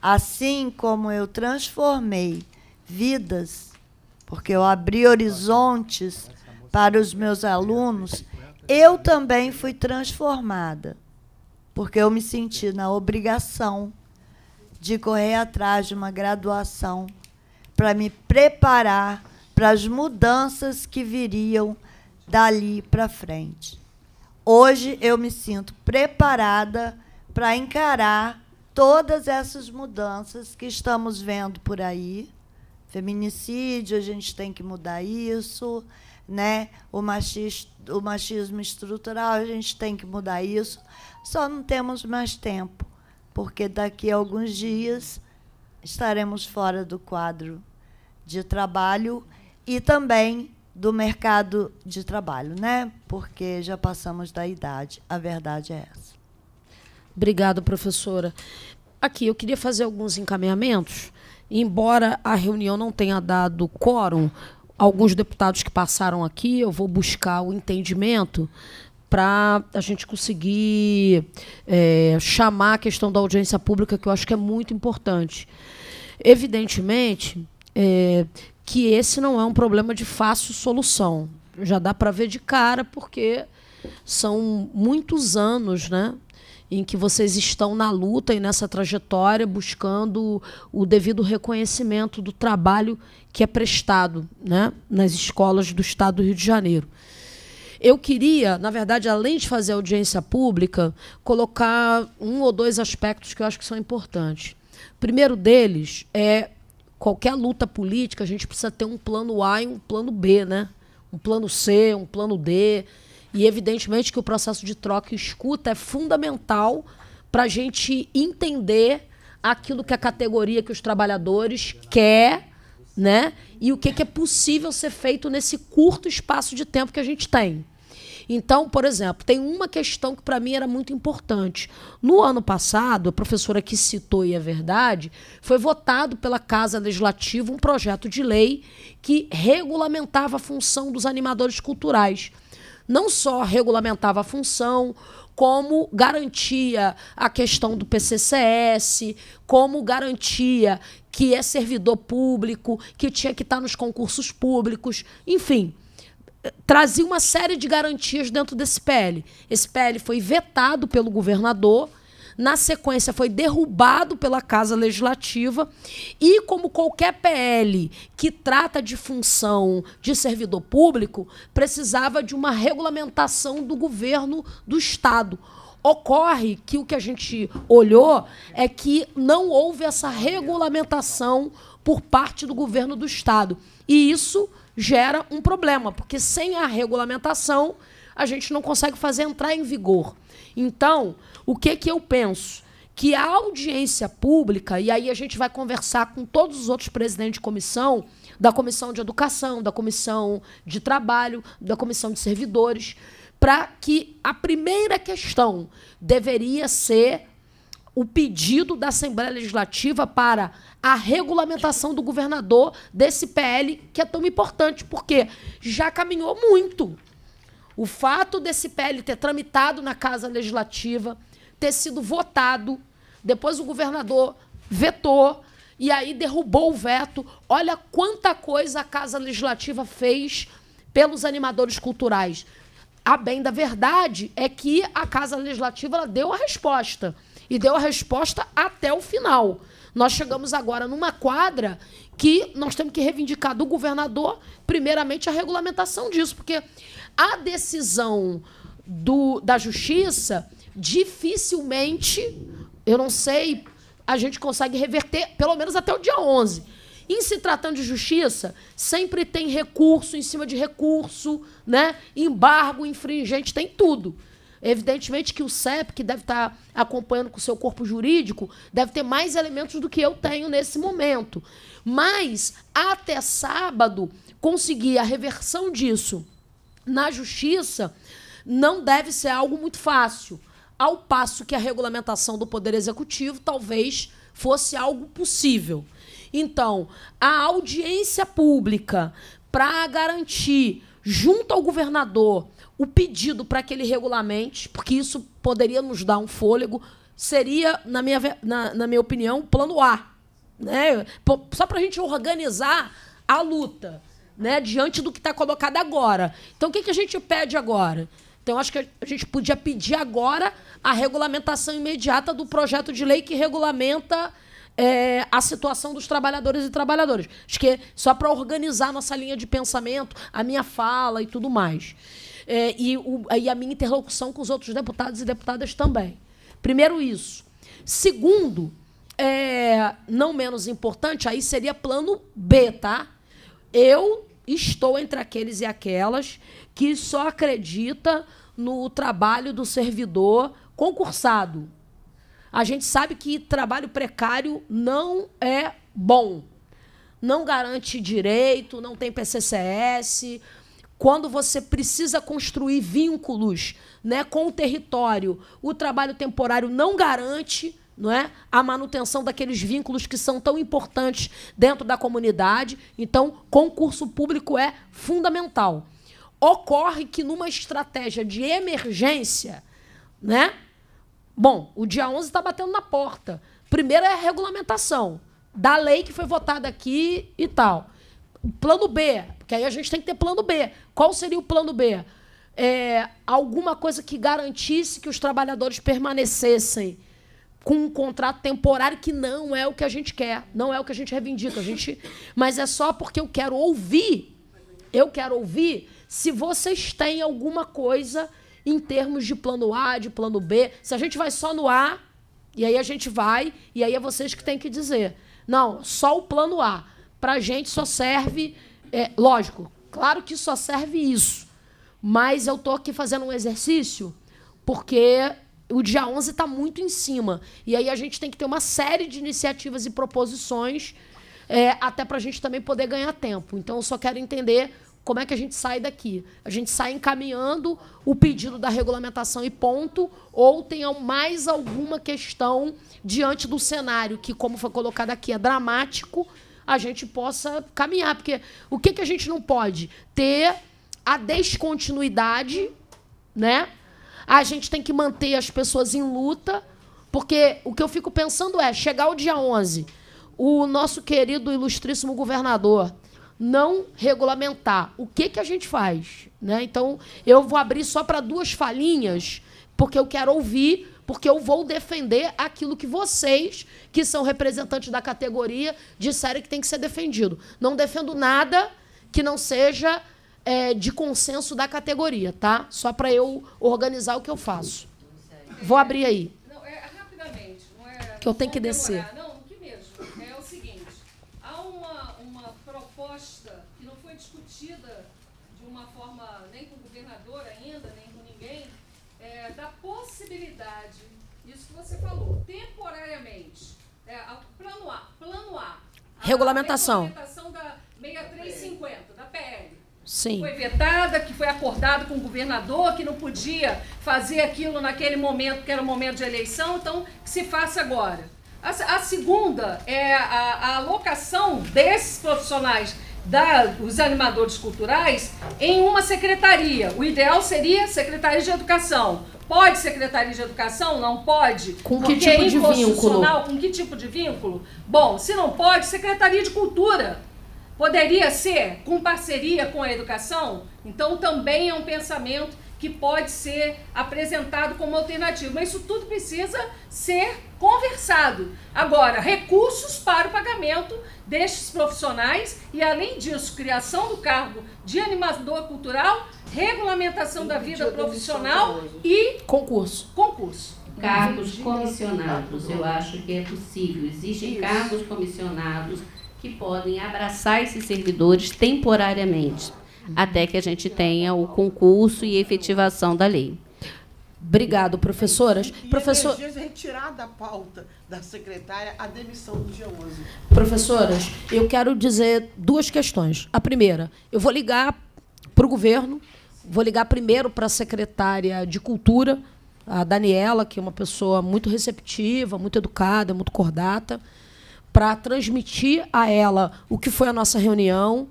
Assim como eu transformei vidas, porque eu abri horizontes para os meus alunos, eu também fui transformada, porque eu me senti na obrigação de correr atrás de uma graduação para me preparar para as mudanças que viriam dali para frente. Hoje eu me sinto preparada para encarar todas essas mudanças que estamos vendo por aí. Feminicídio, a gente tem que mudar isso, né? O machismo, o machismo estrutural, a gente tem que mudar isso. Só não temos mais tempo porque daqui a alguns dias estaremos fora do quadro de trabalho e também do mercado de trabalho, né? Porque já passamos da idade, a verdade é essa. Obrigada, professora. Aqui eu queria fazer alguns encaminhamentos. Embora a reunião não tenha dado quórum, alguns deputados que passaram aqui, eu vou buscar o entendimento para a gente conseguir é, chamar a questão da audiência pública, que eu acho que é muito importante. Evidentemente é, que esse não é um problema de fácil solução. Já dá para ver de cara, porque são muitos anos né, em que vocês estão na luta e nessa trajetória buscando o devido reconhecimento do trabalho que é prestado né, nas escolas do Estado do Rio de Janeiro. Eu queria, na verdade, além de fazer audiência pública, colocar um ou dois aspectos que eu acho que são importantes. O primeiro deles é qualquer luta política, a gente precisa ter um plano A e um plano B, né? Um plano C, um plano D. E evidentemente que o processo de troca e escuta é fundamental para a gente entender aquilo que a categoria, que os trabalhadores quer, né? E o que, que é possível ser feito nesse curto espaço de tempo que a gente tem. Então, por exemplo, tem uma questão que para mim era muito importante. No ano passado, a professora que citou e é verdade, foi votado pela Casa Legislativa um projeto de lei que regulamentava a função dos animadores culturais. Não só regulamentava a função, como garantia a questão do PCCS, como garantia que é servidor público, que tinha que estar tá nos concursos públicos, enfim trazia uma série de garantias dentro desse PL. Esse PL foi vetado pelo governador, na sequência foi derrubado pela Casa Legislativa e como qualquer PL que trata de função de servidor público, precisava de uma regulamentação do governo do estado. Ocorre que o que a gente olhou é que não houve essa regulamentação por parte do governo do estado. E isso gera um problema, porque sem a regulamentação a gente não consegue fazer entrar em vigor. Então, o que, que eu penso? Que a audiência pública, e aí a gente vai conversar com todos os outros presidentes de comissão, da comissão de educação, da comissão de trabalho, da comissão de servidores, para que a primeira questão deveria ser o pedido da Assembleia Legislativa para a regulamentação do governador desse PL que é tão importante, porque já caminhou muito. O fato desse PL ter tramitado na Casa Legislativa, ter sido votado, depois o governador vetou e aí derrubou o veto. Olha quanta coisa a Casa Legislativa fez pelos animadores culturais. A bem da verdade é que a Casa Legislativa deu a resposta e deu a resposta até o final. Nós chegamos agora numa quadra que nós temos que reivindicar do governador, primeiramente, a regulamentação disso, porque a decisão do, da justiça dificilmente, eu não sei, a gente consegue reverter, pelo menos até o dia 11. Em se tratando de justiça, sempre tem recurso em cima de recurso, né? Embargo, infringente, tem tudo. Evidentemente que o CEP, que deve estar tá acompanhando com o seu corpo jurídico, deve ter mais elementos do que eu tenho nesse momento. Mas, até sábado, conseguir a reversão disso na justiça não deve ser algo muito fácil. Ao passo que a regulamentação do Poder Executivo talvez fosse algo possível. Então, a audiência pública para garantir, junto ao governador, o pedido para que ele regulamente, porque isso poderia nos dar um fôlego, seria, na minha, na, na minha opinião, plano A. Né? Só para a gente organizar a luta né? diante do que está colocado agora. Então, o que, que a gente pede agora? Então, acho que a gente podia pedir agora a regulamentação imediata do projeto de lei que regulamenta é, a situação dos trabalhadores e trabalhadoras. Acho que é só para organizar nossa linha de pensamento, a minha fala e tudo mais. É, e, o, e a minha interlocução com os outros deputados e deputadas também. Primeiro, isso. Segundo, é, não menos importante, aí seria plano B, tá? Eu estou entre aqueles e aquelas que só acredita no trabalho do servidor concursado. A gente sabe que trabalho precário não é bom. Não garante direito, não tem PCCS, quando você precisa construir vínculos né, com o território, o trabalho temporário não garante não é, a manutenção daqueles vínculos que são tão importantes dentro da comunidade. Então, concurso público é fundamental. Ocorre que numa estratégia de emergência, né? Bom, o dia 11 está batendo na porta. Primeiro é a regulamentação da lei que foi votada aqui e tal plano B, porque aí a gente tem que ter plano B. Qual seria o plano B? É, alguma coisa que garantisse que os trabalhadores permanecessem com um contrato temporário que não é o que a gente quer, não é o que a gente reivindica. A gente, mas é só porque eu quero ouvir, eu quero ouvir se vocês têm alguma coisa em termos de plano A, de plano B. Se a gente vai só no A, e aí a gente vai, e aí é vocês que têm que dizer. Não, só o plano A para a gente só serve. É, lógico, claro que só serve isso. Mas eu tô aqui fazendo um exercício porque o dia 11 está muito em cima. E aí a gente tem que ter uma série de iniciativas e proposições é, até para a gente também poder ganhar tempo. Então eu só quero entender como é que a gente sai daqui. A gente sai encaminhando o pedido da regulamentação e ponto, ou tem mais alguma questão diante do cenário que, como foi colocado aqui, é dramático a gente possa caminhar. Porque o que, que a gente não pode? Ter a descontinuidade, né? A gente tem que manter as pessoas em luta, porque o que eu fico pensando é, chegar o dia 11, o nosso querido ilustríssimo governador não regulamentar, o que, que a gente faz? Né? Então, eu vou abrir só para duas falinhas, porque eu quero ouvir porque eu vou defender aquilo que vocês, que são representantes da categoria, disseram que tem que ser defendido. Não defendo nada que não seja é, de consenso da categoria, tá? Só para eu organizar o que eu faço. Vou abrir aí. Não, é rapidamente. Não é, que eu tenho que é descer. não Regulamentação. regulamentação da 6350, da PL. Sim. foi vetada, que foi acordado com o governador, que não podia fazer aquilo naquele momento, que era o momento de eleição, então que se faça agora. A, a segunda é a, a alocação desses profissionais da, os animadores culturais em uma secretaria. O ideal seria Secretaria de Educação, Pode Secretaria de Educação? Não pode? Com que Porque é tipo de vínculo? Com que tipo de vínculo? Bom, se não pode, Secretaria de Cultura. Poderia ser com parceria com a educação? Então também é um pensamento que pode ser apresentado como alternativa. Mas isso tudo precisa ser conversado. Agora, recursos para o pagamento destes profissionais e, além disso, criação do cargo de animador cultural, regulamentação da vida profissional e concurso. concurso. Cargos comissionados, eu acho que é possível. Existem Isso. cargos comissionados que podem abraçar esses servidores temporariamente, até que a gente tenha o concurso e efetivação da lei. Obrigado, professoras. E, e Professor... retirar da pauta da secretária a demissão do dia 11. Professoras, eu quero dizer duas questões. A primeira, eu vou ligar para o governo, vou ligar primeiro para a secretária de Cultura, a Daniela, que é uma pessoa muito receptiva, muito educada, muito cordata, para transmitir a ela o que foi a nossa reunião.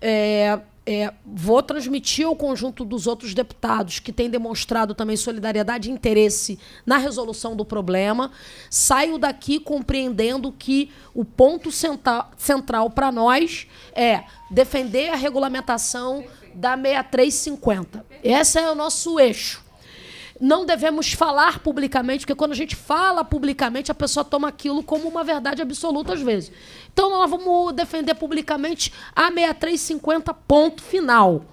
É, é, vou transmitir ao conjunto dos outros deputados que têm demonstrado também solidariedade e interesse na resolução do problema. Saio daqui compreendendo que o ponto central para nós é defender a regulamentação da 6350. Esse é o nosso eixo. Não devemos falar publicamente, porque quando a gente fala publicamente, a pessoa toma aquilo como uma verdade absoluta às vezes. Então nós vamos defender publicamente a 6350 ponto final.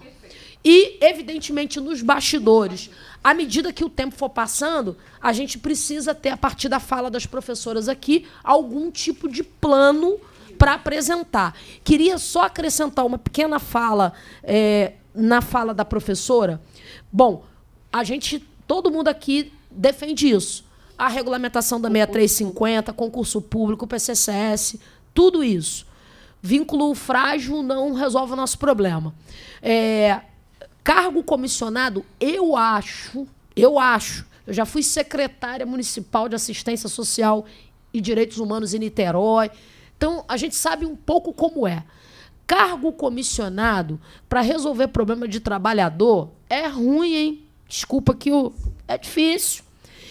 E, evidentemente, nos bastidores, à medida que o tempo for passando, a gente precisa ter, a partir da fala das professoras aqui, algum tipo de plano para apresentar. Queria só acrescentar uma pequena fala é, na fala da professora. Bom, a gente Todo mundo aqui defende isso. A regulamentação da 6350, concurso público, PCCS, tudo isso. Vínculo frágil não resolve o nosso problema. É, cargo comissionado, eu acho, eu acho, eu já fui secretária municipal de assistência social e direitos humanos em Niterói. Então, a gente sabe um pouco como é. Cargo comissionado para resolver problema de trabalhador é ruim, hein? Desculpa que o é difícil.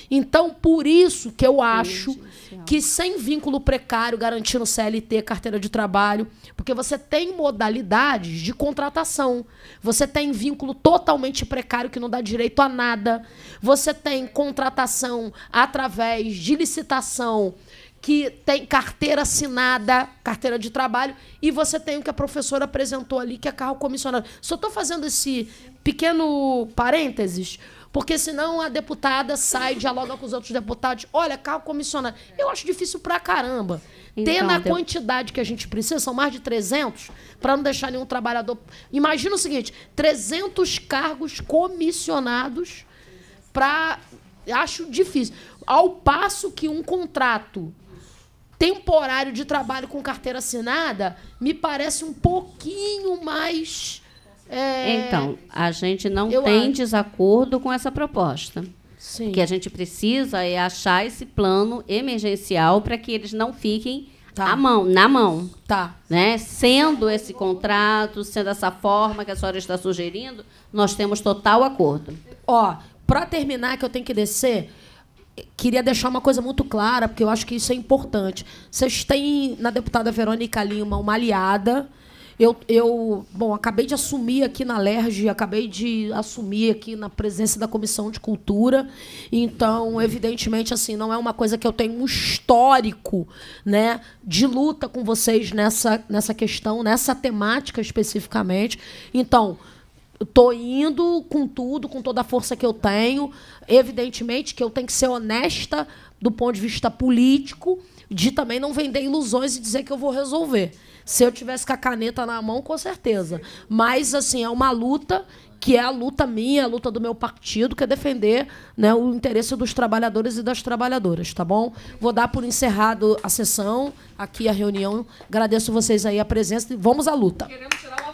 Então, por isso que eu acho que sem vínculo precário, garantindo CLT, carteira de trabalho, porque você tem modalidades de contratação. Você tem vínculo totalmente precário que não dá direito a nada. Você tem contratação através de licitação que tem carteira assinada, carteira de trabalho, e você tem o que a professora apresentou ali, que é carro comissionado. Só estou fazendo esse pequeno parênteses, porque senão a deputada sai, dialoga com os outros deputados. Olha, carro comissionado. Eu acho difícil pra caramba. Então, ter na quantidade que a gente precisa, são mais de 300, para não deixar nenhum trabalhador. Imagina o seguinte: 300 cargos comissionados para. Acho difícil. Ao passo que um contrato temporário de trabalho com carteira assinada me parece um pouquinho mais é... Então, a gente não Eu tem acho... desacordo com essa proposta. Sim. O que a gente precisa é achar esse plano emergencial para que eles não fiquem tá. à mão, na mão. Tá. Né? Sendo esse contrato, sendo essa forma que a senhora está sugerindo, nós temos total acordo. Ó, para terminar, que eu tenho que descer, queria deixar uma coisa muito clara, porque eu acho que isso é importante. Vocês têm na deputada Verônica Lima uma aliada eu, eu, bom, acabei de assumir aqui na LERJ, acabei de assumir aqui na presença da Comissão de Cultura. Então, evidentemente, assim, não é uma coisa que eu tenho um histórico, né, de luta com vocês nessa, nessa questão, nessa temática especificamente. Então, Estou indo com tudo, com toda a força que eu tenho. Evidentemente que eu tenho que ser honesta do ponto de vista político, de também não vender ilusões e dizer que eu vou resolver. Se eu tivesse com a caneta na mão, com certeza. Mas, assim, é uma luta que é a luta minha, a luta do meu partido, que é defender né, o interesse dos trabalhadores e das trabalhadoras, tá bom? Vou dar por encerrado a sessão, aqui a reunião. Agradeço vocês aí a presença e vamos à luta. Queremos tirar uma